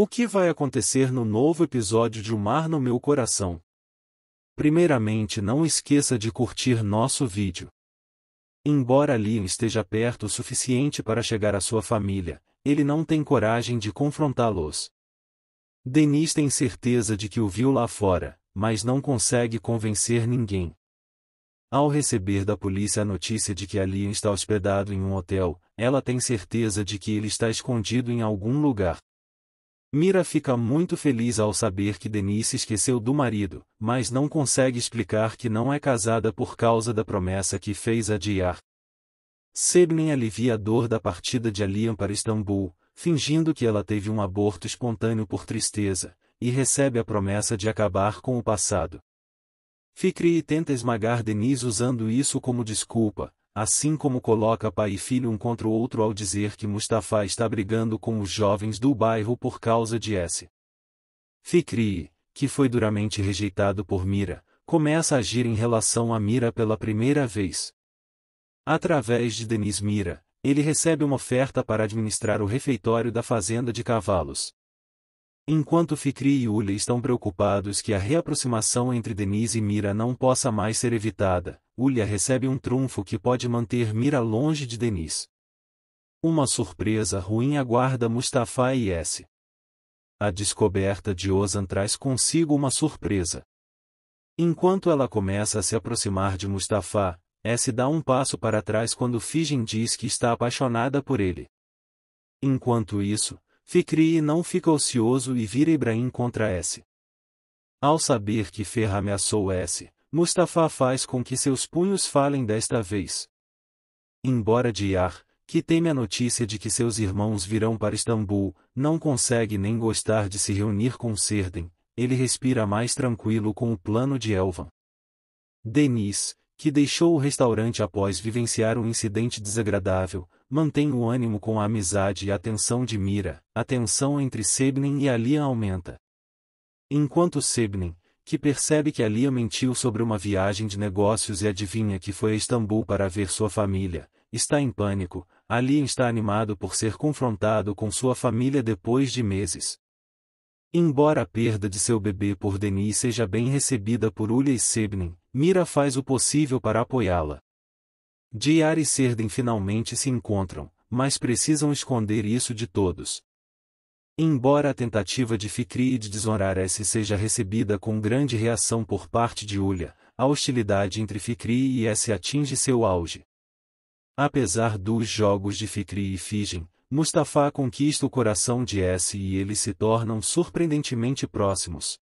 O que vai acontecer no novo episódio de O Mar no Meu Coração? Primeiramente não esqueça de curtir nosso vídeo. Embora Liam esteja perto o suficiente para chegar à sua família, ele não tem coragem de confrontá-los. Denise tem certeza de que o viu lá fora, mas não consegue convencer ninguém. Ao receber da polícia a notícia de que Liam está hospedado em um hotel, ela tem certeza de que ele está escondido em algum lugar. Mira fica muito feliz ao saber que Denise esqueceu do marido, mas não consegue explicar que não é casada por causa da promessa que fez adiar. Sebnen alivia a dor da partida de Alian para Istambul, fingindo que ela teve um aborto espontâneo por tristeza, e recebe a promessa de acabar com o passado. Fikri tenta esmagar Denise usando isso como desculpa, assim como coloca pai e filho um contra o outro ao dizer que Mustafa está brigando com os jovens do bairro por causa de S. Fikri, que foi duramente rejeitado por Mira, começa a agir em relação a Mira pela primeira vez. Através de Denis Mira, ele recebe uma oferta para administrar o refeitório da fazenda de cavalos. Enquanto Fikri e Yulia estão preocupados que a reaproximação entre Denise e Mira não possa mais ser evitada, Ulia recebe um trunfo que pode manter Mira longe de Denise. Uma surpresa ruim aguarda Mustafa e S. A descoberta de Ozan traz consigo uma surpresa. Enquanto ela começa a se aproximar de Mustafa, S dá um passo para trás quando Fijin diz que está apaixonada por ele. Enquanto isso, e não fica ocioso e vira Ibrahim contra S. Ao saber que Ferra ameaçou S, Mustafa faz com que seus punhos falem desta vez. Embora diyar, que teme a notícia de que seus irmãos virão para Istambul, não consegue nem gostar de se reunir com Serden, ele respira mais tranquilo com o plano de Elvan. Denis, que deixou o restaurante após vivenciar um incidente desagradável, mantém o ânimo com a amizade e a tensão de mira, a tensão entre Sebnin e Alia aumenta. Enquanto Sebnin, que percebe que Alia mentiu sobre uma viagem de negócios e adivinha que foi a Istambul para ver sua família, está em pânico, Alia está animado por ser confrontado com sua família depois de meses. Embora a perda de seu bebê por Denis seja bem recebida por Ulia e Sebnin, Mira faz o possível para apoiá-la. Diar e Serden finalmente se encontram, mas precisam esconder isso de todos. Embora a tentativa de Fikri de desonrar S seja recebida com grande reação por parte de Ulha, a hostilidade entre Fikri e S atinge seu auge. Apesar dos jogos de Fikri e Fijin, Mustafa conquista o coração de S e eles se tornam surpreendentemente próximos.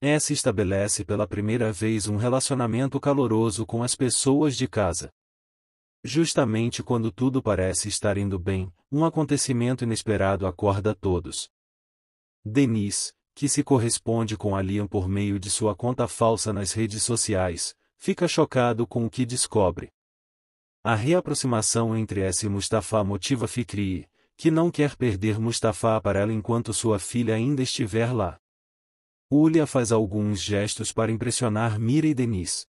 S estabelece pela primeira vez um relacionamento caloroso com as pessoas de casa. Justamente quando tudo parece estar indo bem, um acontecimento inesperado acorda todos. Denise, que se corresponde com a Liam por meio de sua conta falsa nas redes sociais, fica chocado com o que descobre. A reaproximação entre S. e Mustafa motiva Fikri, que não quer perder Mustafa para ela enquanto sua filha ainda estiver lá. Ulia faz alguns gestos para impressionar Mira e Denise.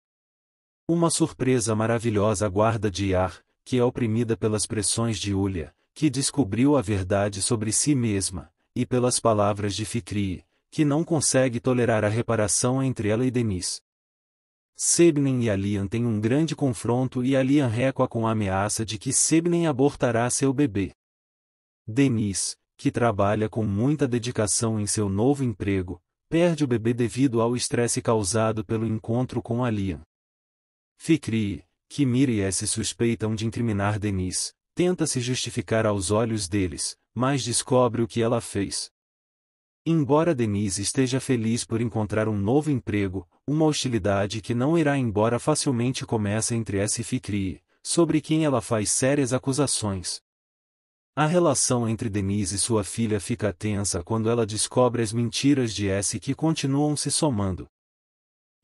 Uma surpresa maravilhosa aguarda Diar, que é oprimida pelas pressões de Ulia, que descobriu a verdade sobre si mesma, e pelas palavras de Fitri, que não consegue tolerar a reparação entre ela e Denis. Sebnen e Alian têm um grande confronto e Alian recua com a ameaça de que Sebnen abortará seu bebê. Denis, que trabalha com muita dedicação em seu novo emprego, perde o bebê devido ao estresse causado pelo encontro com Alian. Fikri, que Miri e se suspeitam de incriminar Denise, tenta se justificar aos olhos deles, mas descobre o que ela fez. Embora Denise esteja feliz por encontrar um novo emprego, uma hostilidade que não irá embora facilmente começa entre S e Fikri, sobre quem ela faz sérias acusações. A relação entre Denise e sua filha fica tensa quando ela descobre as mentiras de S que continuam se somando.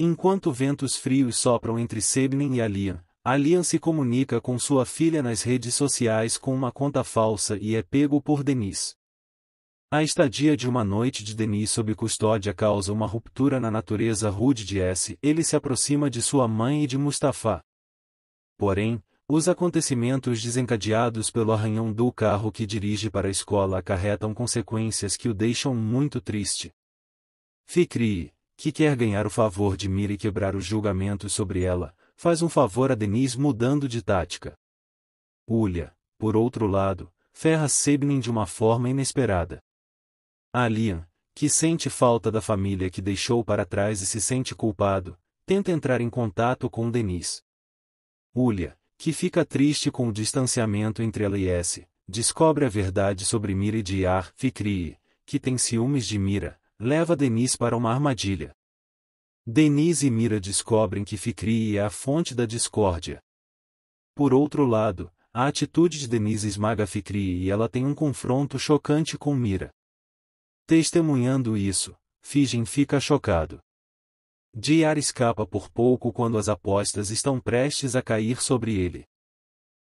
Enquanto ventos frios sopram entre Sebnin e Alian, Alian se comunica com sua filha nas redes sociais com uma conta falsa e é pego por Denis. A estadia de uma noite de Denis sob custódia causa uma ruptura na natureza rude de S. Ele se aproxima de sua mãe e de Mustafa. Porém, os acontecimentos desencadeados pelo arranhão do carro que dirige para a escola acarretam consequências que o deixam muito triste. Fikri, que quer ganhar o favor de Mira e quebrar os julgamentos sobre ela, faz um favor a Denise mudando de tática. Ulha, por outro lado, ferra Sebnin de uma forma inesperada. Alian, que sente falta da família que deixou para trás e se sente culpado, tenta entrar em contato com Denise. Ulha, que fica triste com o distanciamento entre ela e S, descobre a verdade sobre Mira e Diar Fikri, que tem ciúmes de Mira, leva Denise para uma armadilha. Denise e Mira descobrem que Fikri é a fonte da discórdia. Por outro lado, a atitude de Denise esmaga Fikri e ela tem um confronto chocante com Mira. Testemunhando isso, Fijin fica chocado. Diar escapa por pouco quando as apostas estão prestes a cair sobre ele.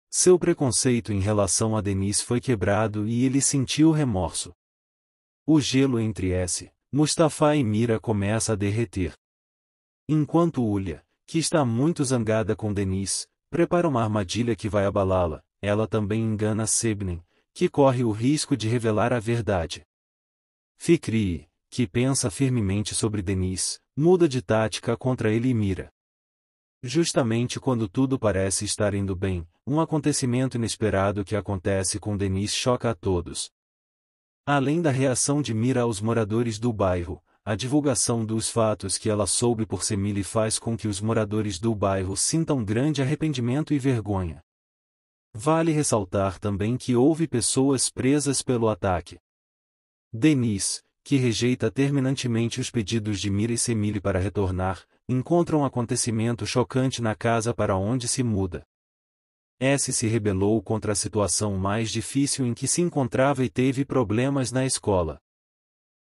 Seu preconceito em relação a Denise foi quebrado e ele sentiu remorso. O gelo entre S, Mustafa e Mira começa a derreter. Enquanto Ulha, que está muito zangada com Denise, prepara uma armadilha que vai abalá-la, ela também engana Sebnin, que corre o risco de revelar a verdade. Fikri, que pensa firmemente sobre Denise, muda de tática contra ele e Mira. Justamente quando tudo parece estar indo bem, um acontecimento inesperado que acontece com Denise choca a todos, Além da reação de Mira aos moradores do bairro, a divulgação dos fatos que ela soube por Semile faz com que os moradores do bairro sintam grande arrependimento e vergonha. Vale ressaltar também que houve pessoas presas pelo ataque. Denise, que rejeita terminantemente os pedidos de Mira e Semile para retornar, encontra um acontecimento chocante na casa para onde se muda. S se rebelou contra a situação mais difícil em que se encontrava e teve problemas na escola.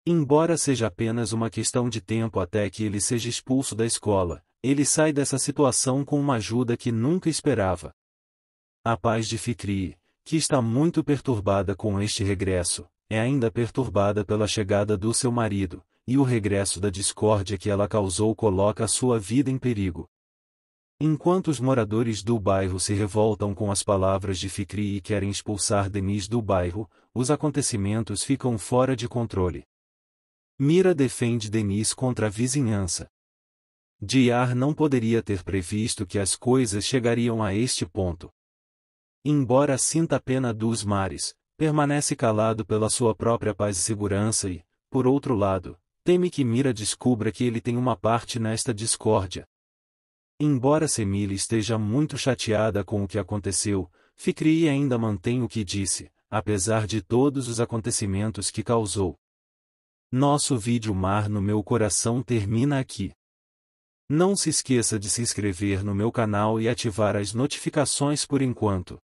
Embora seja apenas uma questão de tempo até que ele seja expulso da escola, ele sai dessa situação com uma ajuda que nunca esperava. A paz de Ficri, que está muito perturbada com este regresso, é ainda perturbada pela chegada do seu marido, e o regresso da discórdia que ela causou coloca sua vida em perigo. Enquanto os moradores do bairro se revoltam com as palavras de Fikri e querem expulsar Denis do bairro, os acontecimentos ficam fora de controle. Mira defende Denis contra a vizinhança. Diar não poderia ter previsto que as coisas chegariam a este ponto. Embora sinta a pena dos mares, permanece calado pela sua própria paz e segurança e, por outro lado, teme que Mira descubra que ele tem uma parte nesta discórdia, Embora Semile esteja muito chateada com o que aconteceu, Fikri ainda mantém o que disse, apesar de todos os acontecimentos que causou. Nosso vídeo Mar no Meu Coração termina aqui. Não se esqueça de se inscrever no meu canal e ativar as notificações por enquanto.